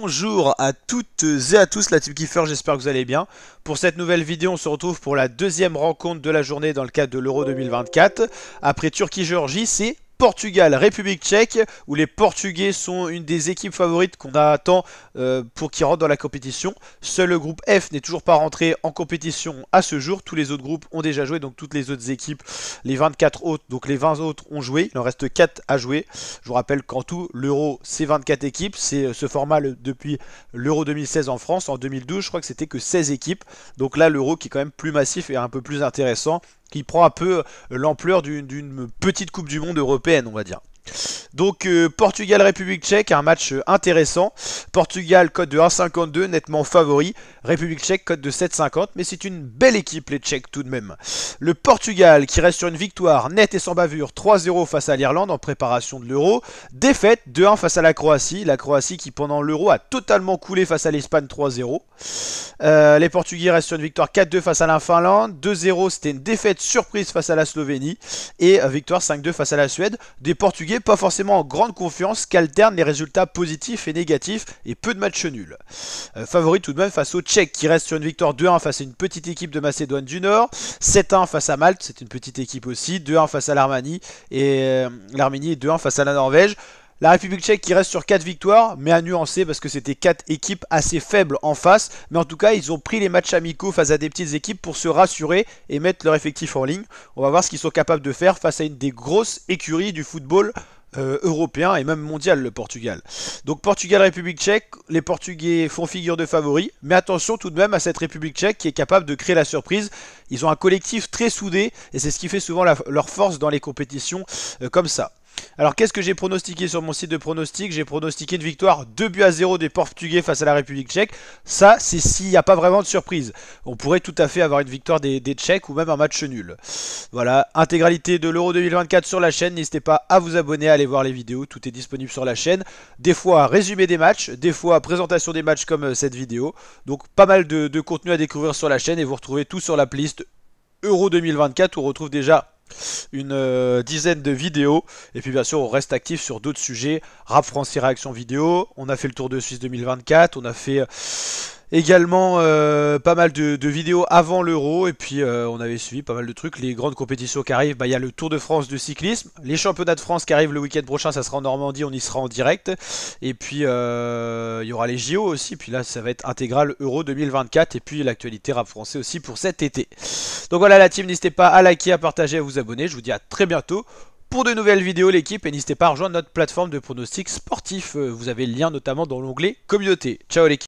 Bonjour à toutes et à tous, la Team j'espère que vous allez bien. Pour cette nouvelle vidéo, on se retrouve pour la deuxième rencontre de la journée dans le cadre de l'Euro 2024. Après Turquie-Géorgie, c'est Portugal, République tchèque, où les Portugais sont une des équipes favorites qu'on attend euh, pour qu'ils rentrent dans la compétition. Seul le groupe F n'est toujours pas rentré en compétition à ce jour. Tous les autres groupes ont déjà joué, donc toutes les autres équipes, les 24 autres, donc les 20 autres ont joué. Il en reste 4 à jouer. Je vous rappelle qu'en tout, l'Euro, c'est 24 équipes. C'est euh, ce format depuis l'Euro 2016 en France. En 2012, je crois que c'était que 16 équipes. Donc là, l'Euro qui est quand même plus massif et un peu plus intéressant qui prend un peu euh, l'ampleur d'une petite Coupe du Monde européenne, on va dire. Donc euh, Portugal-République tchèque, un match euh, intéressant. Portugal, code de 1,52, nettement favori. République tchèque, code de 7,50, mais c'est une belle équipe les Tchèques tout de même. Le Portugal qui reste sur une victoire nette et sans bavure, 3-0 face à l'Irlande en préparation de l'Euro. Défaite 2-1 face à la Croatie, la Croatie qui pendant l'Euro a totalement coulé face à l'Espagne 3-0. Euh, les Portugais restent sur une victoire 4-2 face à la Finlande, 2-0 c'était une défaite surprise face à la Slovénie et victoire 5-2 face à la Suède. Des Portugais pas forcément en grande confiance qu'alterne les résultats positifs et négatifs et peu de matchs nuls. Euh, favori tout de même face au Tchèques qui reste sur une victoire 2-1 face à une petite équipe de Macédoine du Nord, 7-1 face à Malte, c'est une petite équipe aussi, 2-1 face à euh, l'Arménie et l'Arménie 2-1 face à la Norvège. La République tchèque qui reste sur quatre victoires, mais à nuancer parce que c'était quatre équipes assez faibles en face. Mais en tout cas, ils ont pris les matchs amicaux face à des petites équipes pour se rassurer et mettre leur effectif en ligne. On va voir ce qu'ils sont capables de faire face à une des grosses écuries du football euh, européen et même mondial, le Portugal. Donc Portugal-République tchèque, les Portugais font figure de favoris, mais attention tout de même à cette République tchèque qui est capable de créer la surprise. Ils ont un collectif très soudé et c'est ce qui fait souvent leur force dans les compétitions euh, comme ça. Alors qu'est-ce que j'ai pronostiqué sur mon site de pronostic J'ai pronostiqué une victoire 2 buts à 0 des Portugais face à la République tchèque. Ça, c'est s'il n'y a pas vraiment de surprise. On pourrait tout à fait avoir une victoire des, Tchèques ou même un match nul. Voilà, intégralité de l'Euro 2024 sur la chaîne. N'hésitez pas à vous abonner, à aller voir les vidéos. Tout est disponible sur la chaîne. Des fois, résumé des matchs, des fois, présentation des matchs comme euh, cette vidéo. Donc pas mal de, de contenu à découvrir sur la chaîne et vous retrouvez tout sur la playlist Euro 2024 où on retrouve déjà une euh, dizaine de vidéos. Et puis bien sûr, on reste actif sur d'autres sujets. Rap français réaction vidéo. On a fait le Tour de Suisse 2024. On a fait euh, Également euh, pas mal de, vidéos avant l'Euro et puis euh, on avait suivi pas mal de trucs. Les grandes compétitions qui arrivent, bah, il y a le Tour de France de cyclisme, les championnats de France qui arrivent le week-end prochain, ça sera en Normandie, on y sera en direct. Et puis euh, il y aura les JO aussi, puis là ça va être intégral Euro 2024 et puis l'actualité rap français aussi pour cet été. Donc voilà la team, n'hésitez pas à liker, à partager, à vous abonner. Je vous dis à très bientôt pour de nouvelles vidéos l'équipe et n'hésitez pas à rejoindre notre plateforme de pronostics sportifs. Vous avez le lien notamment dans l'onglet communauté. Ciao l'équipe